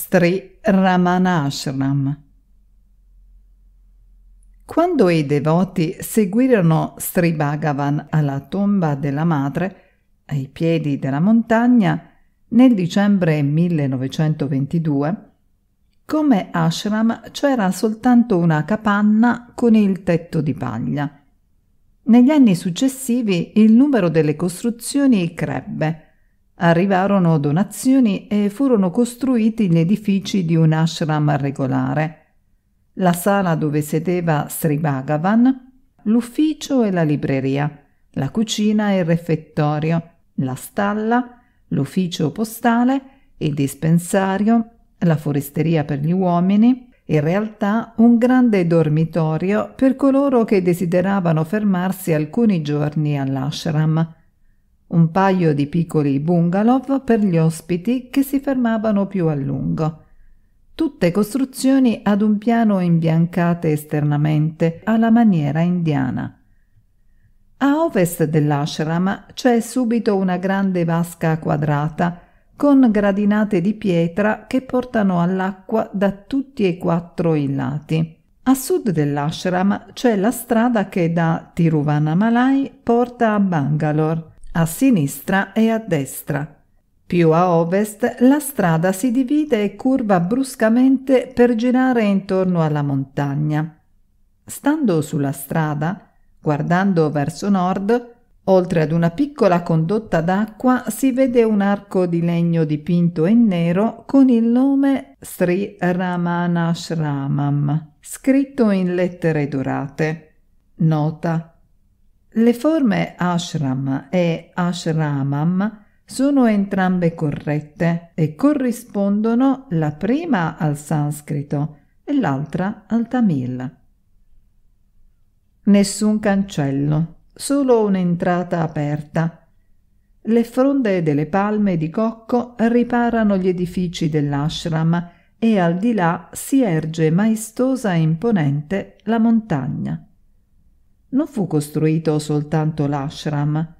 Sri Ramanashram. Quando i devoti seguirono Sri Bhagavan alla tomba della madre, ai piedi della montagna, nel dicembre 1922, come ashram c'era soltanto una capanna con il tetto di paglia. Negli anni successivi il numero delle costruzioni crebbe Arrivarono donazioni e furono costruiti gli edifici di un ashram regolare, la sala dove sedeva Sri Bhagavan, l'ufficio e la libreria, la cucina e il refettorio, la stalla, l'ufficio postale, il dispensario, la foresteria per gli uomini, in realtà un grande dormitorio per coloro che desideravano fermarsi alcuni giorni all'ashram un paio di piccoli bungalow per gli ospiti che si fermavano più a lungo. Tutte costruzioni ad un piano imbiancate esternamente alla maniera indiana. A ovest dell'ashram c'è subito una grande vasca quadrata con gradinate di pietra che portano all'acqua da tutti e quattro i lati. A sud dell'ashram c'è la strada che da Tiruvannamalai porta a Bangalore a sinistra e a destra. Più a ovest la strada si divide e curva bruscamente per girare intorno alla montagna. Stando sulla strada, guardando verso nord, oltre ad una piccola condotta d'acqua si vede un arco di legno dipinto in nero con il nome Sri Ramanashramam, scritto in lettere dorate. Nota le forme ashram e ashramam sono entrambe corrette e corrispondono la prima al sanscrito e l'altra al tamil. Nessun cancello, solo un'entrata aperta. Le fronde delle palme di cocco riparano gli edifici dell'ashram e al di là si erge maestosa e imponente la montagna non fu costruito soltanto l'ashram.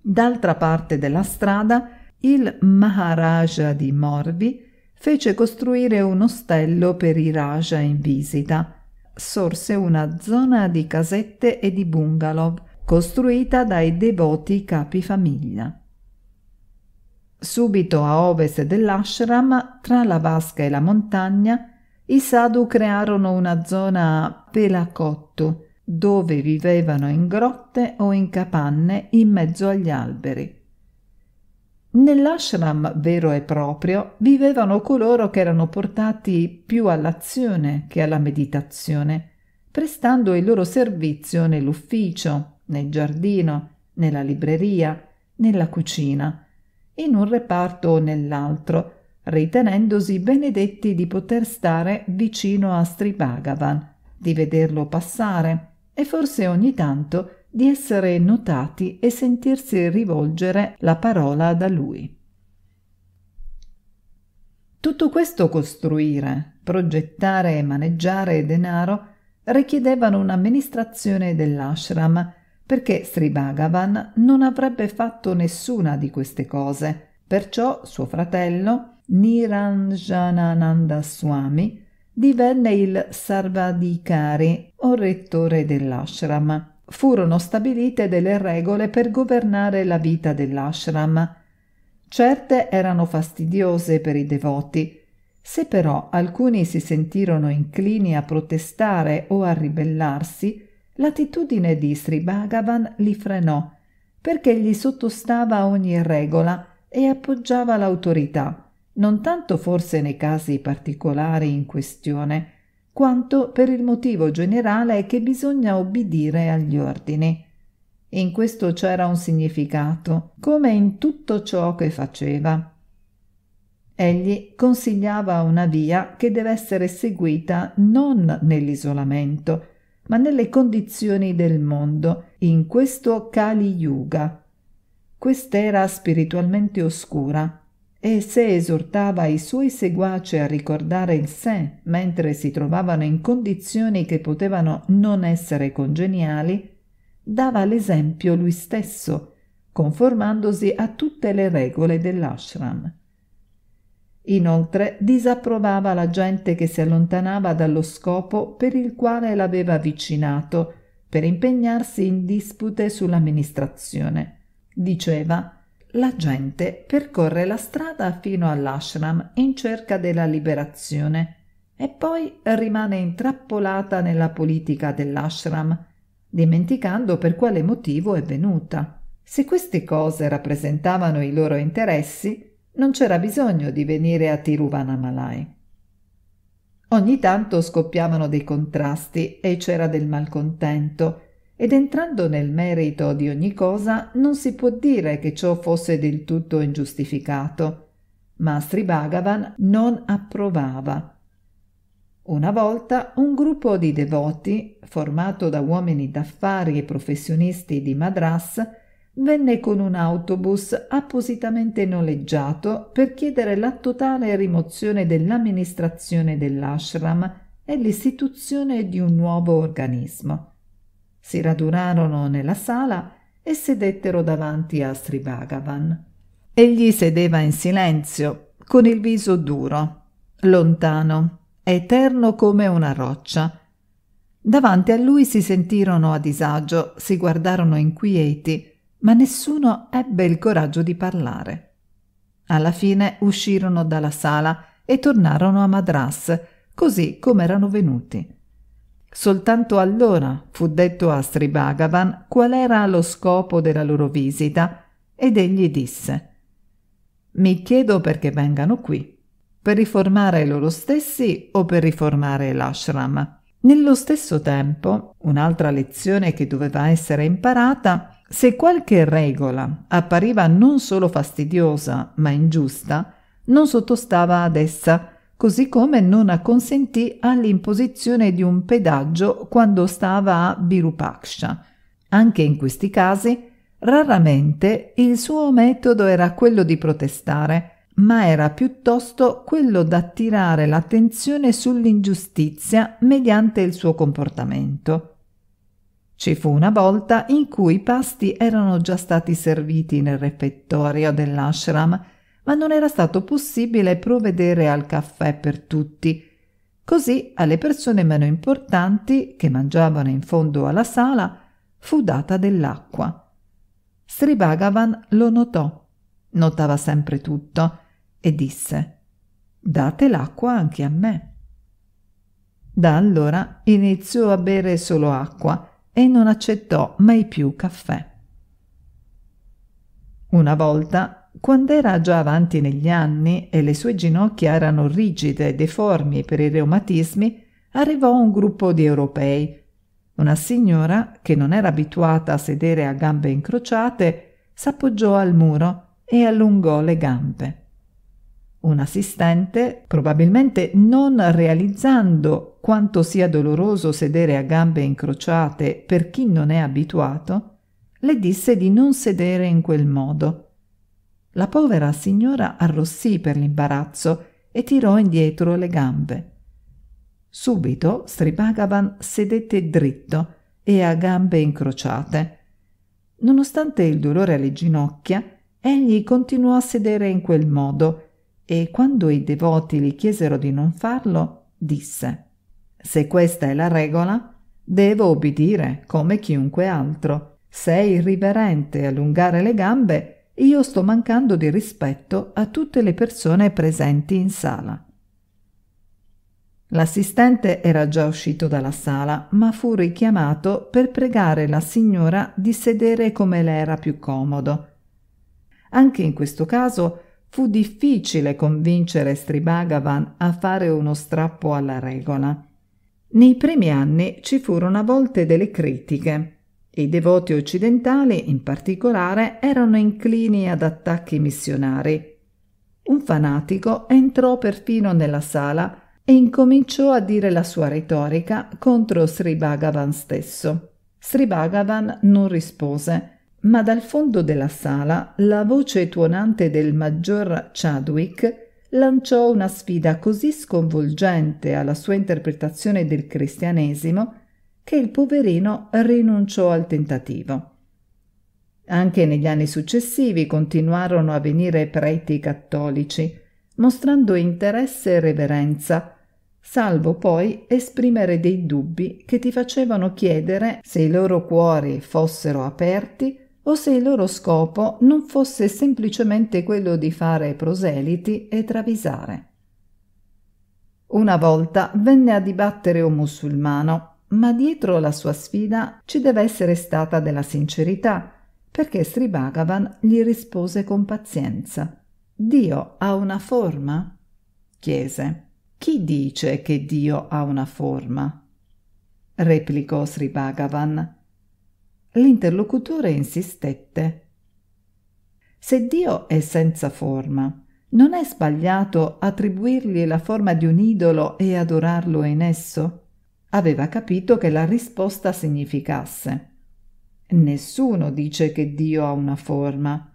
D'altra parte della strada, il Maharaja di Morvi fece costruire un ostello per i Raja in visita. Sorse una zona di casette e di bungalow costruita dai devoti capi famiglia. Subito a ovest dell'ashram, tra la vasca e la montagna, i sadhu crearono una zona pelacotto, dove vivevano in grotte o in capanne in mezzo agli alberi. Nell'ashram vero e proprio vivevano coloro che erano portati più all'azione che alla meditazione, prestando il loro servizio nell'ufficio, nel giardino, nella libreria, nella cucina, in un reparto o nell'altro, ritenendosi benedetti di poter stare vicino a Sri Bhagavan, di vederlo passare, e forse ogni tanto di essere notati e sentirsi rivolgere la parola da lui. Tutto questo costruire, progettare e maneggiare denaro richiedevano un'amministrazione dell'ashram perché Sri Bhagavan non avrebbe fatto nessuna di queste cose, perciò suo fratello Niranjanananda Swami divenne il Sarvadikari o rettore dell'ashram. Furono stabilite delle regole per governare la vita dell'ashram. Certe erano fastidiose per i devoti. Se però alcuni si sentirono inclini a protestare o a ribellarsi, l'attitudine di Sri Bhagavan li frenò, perché gli sottostava ogni regola e appoggiava l'autorità non tanto forse nei casi particolari in questione, quanto per il motivo generale che bisogna obbedire agli ordini. In questo c'era un significato, come in tutto ciò che faceva. Egli consigliava una via che deve essere seguita non nell'isolamento, ma nelle condizioni del mondo, in questo Kali Yuga. Quest'era spiritualmente oscura, e se esortava i suoi seguaci a ricordare il sé mentre si trovavano in condizioni che potevano non essere congeniali, dava l'esempio lui stesso, conformandosi a tutte le regole dell'ashram. Inoltre disapprovava la gente che si allontanava dallo scopo per il quale l'aveva avvicinato per impegnarsi in dispute sull'amministrazione. Diceva la gente percorre la strada fino all'ashram in cerca della liberazione e poi rimane intrappolata nella politica dell'ashram, dimenticando per quale motivo è venuta. Se queste cose rappresentavano i loro interessi, non c'era bisogno di venire a Tiruvannamalai. Ogni tanto scoppiavano dei contrasti e c'era del malcontento ed entrando nel merito di ogni cosa non si può dire che ciò fosse del tutto ingiustificato, ma Sri Bhagavan non approvava. Una volta un gruppo di devoti, formato da uomini d'affari e professionisti di Madras, venne con un autobus appositamente noleggiato per chiedere la totale rimozione dell'amministrazione dell'ashram e l'istituzione di un nuovo organismo si radunarono nella sala e sedettero davanti a Sri Bhagavan. Egli sedeva in silenzio, con il viso duro, lontano, eterno come una roccia. Davanti a lui si sentirono a disagio, si guardarono inquieti, ma nessuno ebbe il coraggio di parlare. Alla fine uscirono dalla sala e tornarono a Madras, così come erano venuti. Soltanto allora fu detto a Sri Bhagavan qual era lo scopo della loro visita ed egli disse «Mi chiedo perché vengano qui, per riformare loro stessi o per riformare l'ashram». Nello stesso tempo, un'altra lezione che doveva essere imparata se qualche regola appariva non solo fastidiosa ma ingiusta, non sottostava ad essa così come non acconsentì all'imposizione di un pedaggio quando stava a Birupaksha. Anche in questi casi, raramente il suo metodo era quello di protestare, ma era piuttosto quello d'attirare l'attenzione sull'ingiustizia mediante il suo comportamento. Ci fu una volta in cui i pasti erano già stati serviti nel refettorio dell'ashram ma non era stato possibile provvedere al caffè per tutti. Così alle persone meno importanti, che mangiavano in fondo alla sala, fu data dell'acqua. Sri Bhagavan lo notò, notava sempre tutto, e disse «Date l'acqua anche a me». Da allora iniziò a bere solo acqua e non accettò mai più caffè. Una volta quando era già avanti negli anni e le sue ginocchia erano rigide e deformi per i reumatismi, arrivò un gruppo di europei. Una signora, che non era abituata a sedere a gambe incrociate, s'appoggiò al muro e allungò le gambe. Un assistente, probabilmente non realizzando quanto sia doloroso sedere a gambe incrociate per chi non è abituato, le disse di non sedere in quel modo la povera signora arrossì per l'imbarazzo e tirò indietro le gambe. Subito Sribagavan sedette dritto e a gambe incrociate. Nonostante il dolore alle ginocchia, egli continuò a sedere in quel modo e quando i devoti gli chiesero di non farlo, disse «Se questa è la regola, devo obbedire come chiunque altro. Se è irriverente allungare le gambe, io sto mancando di rispetto a tutte le persone presenti in sala. L'assistente era già uscito dalla sala, ma fu richiamato per pregare la signora di sedere come le era più comodo. Anche in questo caso fu difficile convincere Stribagavan a fare uno strappo alla regola. Nei primi anni ci furono a volte delle critiche, i devoti occidentali, in particolare, erano inclini ad attacchi missionari. Un fanatico entrò perfino nella sala e incominciò a dire la sua retorica contro Sri Bhagavan stesso. Sri Bhagavan non rispose, ma dal fondo della sala la voce tuonante del maggior Chadwick lanciò una sfida così sconvolgente alla sua interpretazione del cristianesimo che il poverino rinunciò al tentativo. Anche negli anni successivi continuarono a venire preti cattolici, mostrando interesse e reverenza, salvo poi esprimere dei dubbi che ti facevano chiedere se i loro cuori fossero aperti o se il loro scopo non fosse semplicemente quello di fare proseliti e travisare. Una volta venne a dibattere un musulmano ma dietro la sua sfida ci deve essere stata della sincerità, perché Sri Bhagavan gli rispose con pazienza. Dio ha una forma? chiese. Chi dice che Dio ha una forma? replicò Sri Bhagavan. L'interlocutore insistette. Se Dio è senza forma, non è sbagliato attribuirgli la forma di un idolo e adorarlo in esso? aveva capito che la risposta significasse Nessuno dice che Dio ha una forma,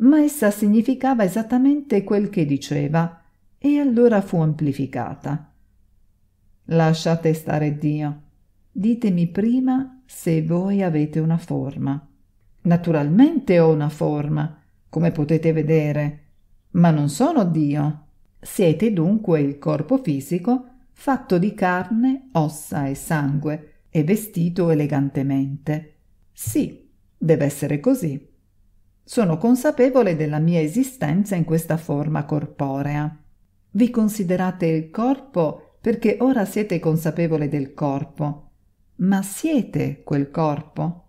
ma essa significava esattamente quel che diceva e allora fu amplificata. Lasciate stare Dio. Ditemi prima se voi avete una forma. Naturalmente ho una forma, come potete vedere, ma non sono Dio. Siete dunque il corpo fisico fatto di carne, ossa e sangue, e vestito elegantemente. Sì, deve essere così. Sono consapevole della mia esistenza in questa forma corporea. Vi considerate il corpo perché ora siete consapevole del corpo, ma siete quel corpo?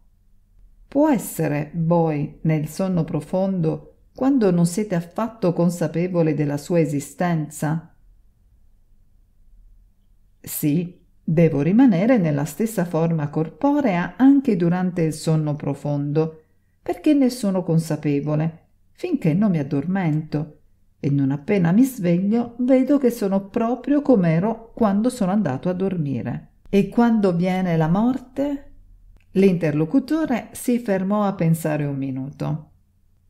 Può essere voi nel sonno profondo quando non siete affatto consapevole della sua esistenza? Sì, devo rimanere nella stessa forma corporea anche durante il sonno profondo, perché ne sono consapevole, finché non mi addormento e non appena mi sveglio vedo che sono proprio come ero quando sono andato a dormire. E quando viene la morte? L'interlocutore si fermò a pensare un minuto.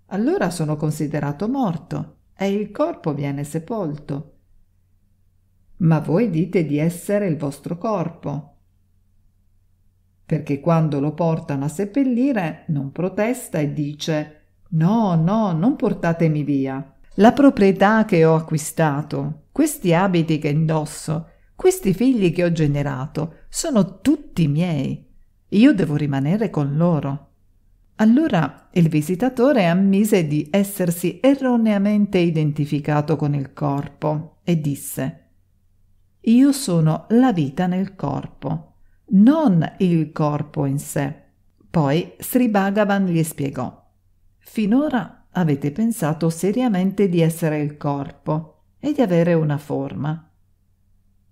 Allora sono considerato morto e il corpo viene sepolto ma voi dite di essere il vostro corpo. Perché quando lo portano a seppellire non protesta e dice no, no, non portatemi via. La proprietà che ho acquistato, questi abiti che indosso, questi figli che ho generato, sono tutti miei. Io devo rimanere con loro. Allora il visitatore ammise di essersi erroneamente identificato con il corpo e disse io sono la vita nel corpo, non il corpo in sé. Poi Sri Bhagavan gli spiegò. Finora avete pensato seriamente di essere il corpo e di avere una forma.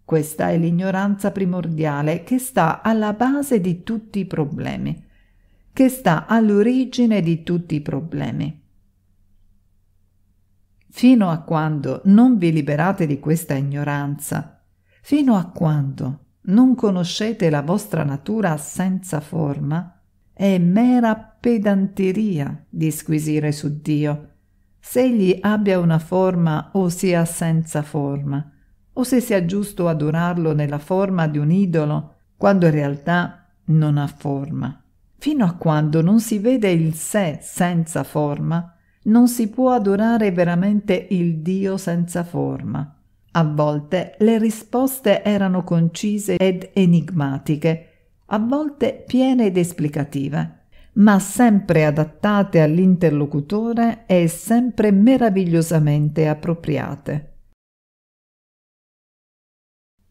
Questa è l'ignoranza primordiale che sta alla base di tutti i problemi, che sta all'origine di tutti i problemi. Fino a quando non vi liberate di questa ignoranza, fino a quando non conoscete la vostra natura senza forma, è mera pedanteria disquisire su Dio, se egli abbia una forma o sia senza forma, o se sia giusto adorarlo nella forma di un idolo, quando in realtà non ha forma. Fino a quando non si vede il sé senza forma, non si può adorare veramente il Dio senza forma. A volte le risposte erano concise ed enigmatiche, a volte piene ed esplicative, ma sempre adattate all'interlocutore e sempre meravigliosamente appropriate.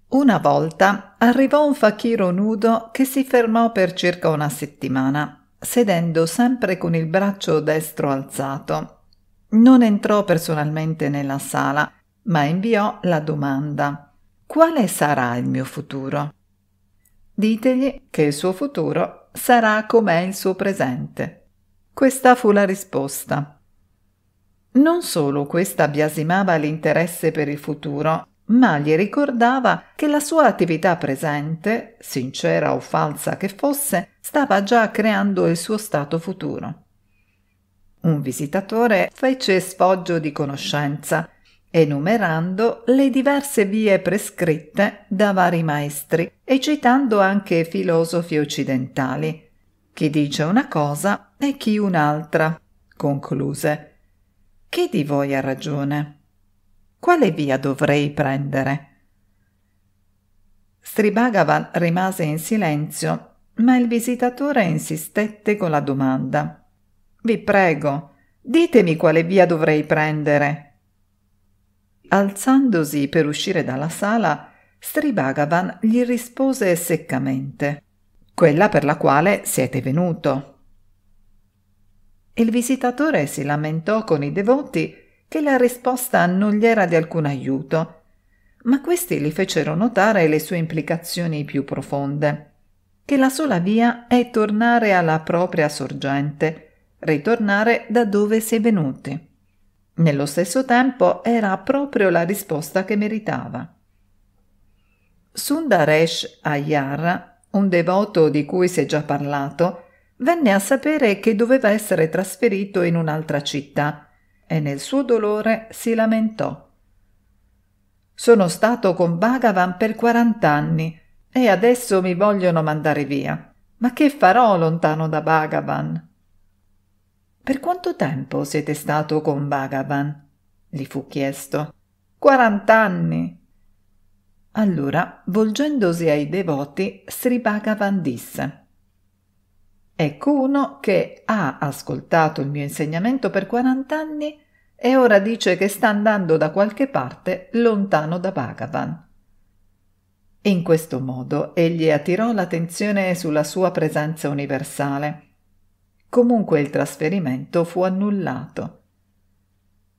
Una volta arrivò un facchiro nudo che si fermò per circa una settimana, sedendo sempre con il braccio destro alzato. Non entrò personalmente nella sala, ma inviò la domanda Quale sarà il mio futuro? Ditegli che il suo futuro sarà com'è il suo presente. Questa fu la risposta. Non solo questa biasimava l'interesse per il futuro, ma gli ricordava che la sua attività presente, sincera o falsa che fosse, stava già creando il suo stato futuro. Un visitatore fece sfoggio di conoscenza enumerando le diverse vie prescritte da vari maestri e citando anche filosofi occidentali, chi dice una cosa e chi un'altra, concluse. Chi di voi ha ragione? Quale via dovrei prendere? Sribhagavan rimase in silenzio, ma il visitatore insistette con la domanda. Vi prego, ditemi quale via dovrei prendere. Alzandosi per uscire dalla sala, Stribagavan gli rispose seccamente quella per la quale siete venuto. Il visitatore si lamentò con i devoti che la risposta non gli era di alcun aiuto, ma questi gli fecero notare le sue implicazioni più profonde, che la sola via è tornare alla propria sorgente, ritornare da dove si è venuti. Nello stesso tempo era proprio la risposta che meritava. Sundaresh Ayyar, un devoto di cui si è già parlato, venne a sapere che doveva essere trasferito in un'altra città e nel suo dolore si lamentò. Sono stato con Bhagavan per 40 anni e adesso mi vogliono mandare via. Ma che farò lontano da Bhagavan? Per quanto tempo siete stato con Bhagavan? gli fu chiesto. Quarant'anni. Allora, volgendosi ai devoti, Sri Bhagavan disse Ecco uno che ha ascoltato il mio insegnamento per quarant'anni e ora dice che sta andando da qualche parte lontano da Bhagavan. In questo modo egli attirò l'attenzione sulla sua presenza universale Comunque il trasferimento fu annullato.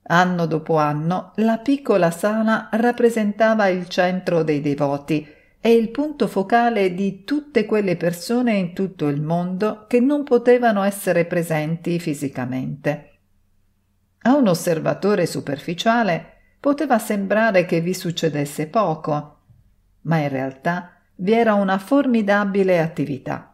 Anno dopo anno la piccola sala rappresentava il centro dei devoti e il punto focale di tutte quelle persone in tutto il mondo che non potevano essere presenti fisicamente. A un osservatore superficiale poteva sembrare che vi succedesse poco, ma in realtà vi era una formidabile attività.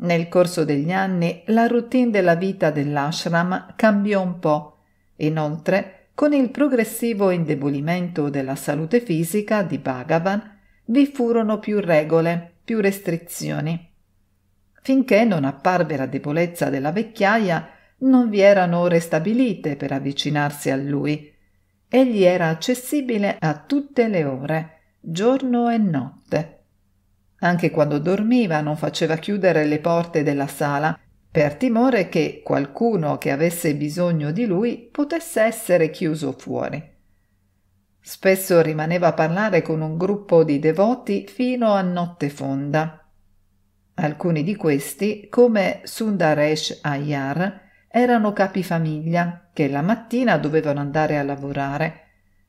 Nel corso degli anni la routine della vita dell'ashram cambiò un po'. Inoltre, con il progressivo indebolimento della salute fisica di Bhagavan, vi furono più regole, più restrizioni. Finché non apparve la debolezza della vecchiaia, non vi erano ore stabilite per avvicinarsi a lui. Egli era accessibile a tutte le ore, giorno e notte anche quando dormiva non faceva chiudere le porte della sala per timore che qualcuno che avesse bisogno di lui potesse essere chiuso fuori. Spesso rimaneva a parlare con un gruppo di devoti fino a notte fonda. Alcuni di questi, come Sundaresh Ayar, erano capifamiglia che la mattina dovevano andare a lavorare,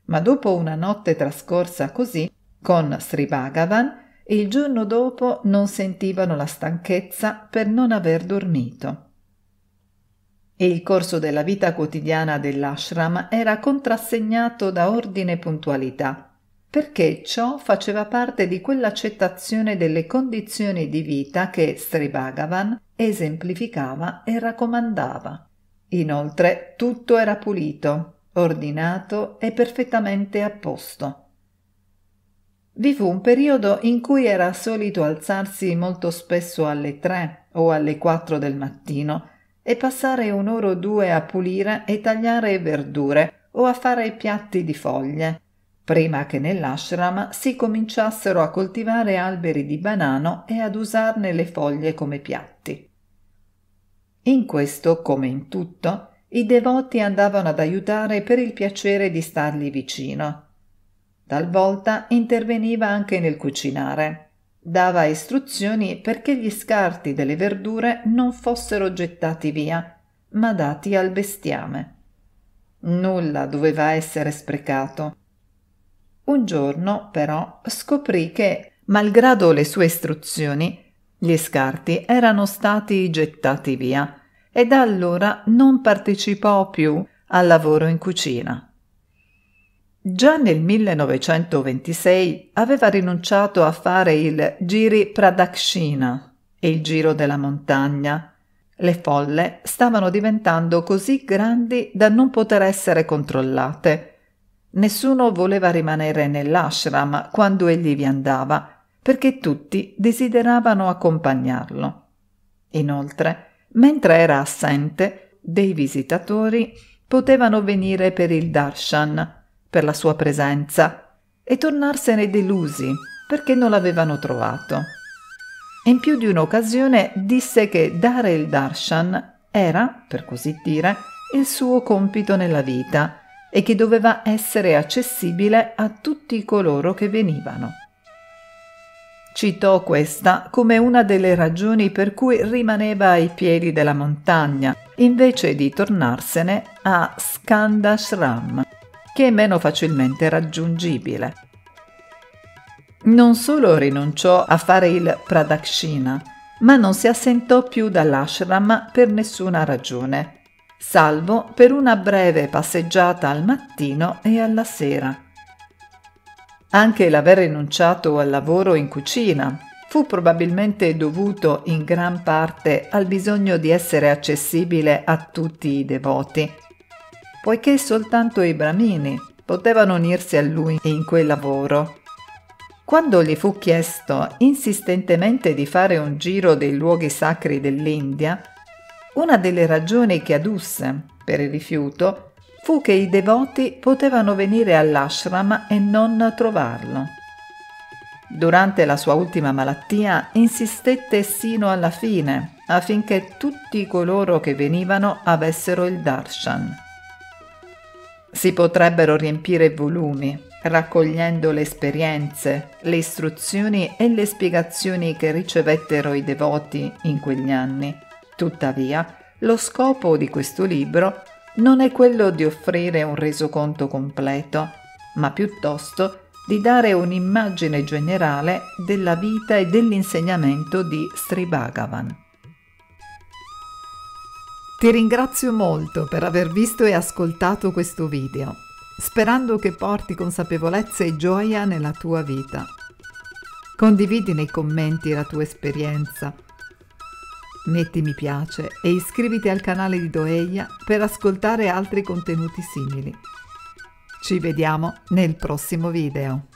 ma dopo una notte trascorsa così con Sri Bhagavan il giorno dopo non sentivano la stanchezza per non aver dormito. E il corso della vita quotidiana dell'ashram era contrassegnato da ordine e puntualità, perché ciò faceva parte di quell'accettazione delle condizioni di vita che Sri Bhagavan esemplificava e raccomandava. Inoltre tutto era pulito, ordinato e perfettamente a posto. Vi fu un periodo in cui era solito alzarsi molto spesso alle tre o alle quattro del mattino e passare un'ora o due a pulire e tagliare verdure o a fare piatti di foglie, prima che nell'ashram si cominciassero a coltivare alberi di banano e ad usarne le foglie come piatti. In questo, come in tutto, i devoti andavano ad aiutare per il piacere di stargli vicino Talvolta interveniva anche nel cucinare. Dava istruzioni perché gli scarti delle verdure non fossero gettati via, ma dati al bestiame. Nulla doveva essere sprecato. Un giorno, però, scoprì che, malgrado le sue istruzioni, gli scarti erano stati gettati via e da allora non partecipò più al lavoro in cucina. Già nel 1926 aveva rinunciato a fare il Giri Pradakshina e il Giro della montagna. Le folle stavano diventando così grandi da non poter essere controllate. Nessuno voleva rimanere nell'ashram quando egli vi andava, perché tutti desideravano accompagnarlo. Inoltre, mentre era assente, dei visitatori potevano venire per il darshan per la sua presenza e tornarsene delusi perché non l'avevano trovato. In più di un'occasione disse che dare il darshan era, per così dire, il suo compito nella vita e che doveva essere accessibile a tutti coloro che venivano. Citò questa come una delle ragioni per cui rimaneva ai piedi della montagna, invece di tornarsene a Skandashram, che è meno facilmente raggiungibile. Non solo rinunciò a fare il Pradakshina, ma non si assentò più dall'ashram per nessuna ragione, salvo per una breve passeggiata al mattino e alla sera. Anche l'aver rinunciato al lavoro in cucina fu probabilmente dovuto in gran parte al bisogno di essere accessibile a tutti i devoti poiché soltanto i bramini potevano unirsi a lui in quel lavoro. Quando gli fu chiesto insistentemente di fare un giro dei luoghi sacri dell'India, una delle ragioni che adusse per il rifiuto fu che i devoti potevano venire all'ashram e non trovarlo. Durante la sua ultima malattia insistette sino alla fine affinché tutti coloro che venivano avessero il darshan. Si potrebbero riempire volumi, raccogliendo le esperienze, le istruzioni e le spiegazioni che ricevettero i devoti in quegli anni. Tuttavia, lo scopo di questo libro non è quello di offrire un resoconto completo, ma piuttosto di dare un'immagine generale della vita e dell'insegnamento di Sri Bhagavan. Ti ringrazio molto per aver visto e ascoltato questo video, sperando che porti consapevolezza e gioia nella tua vita. Condividi nei commenti la tua esperienza. Metti mi piace e iscriviti al canale di Doeia per ascoltare altri contenuti simili. Ci vediamo nel prossimo video.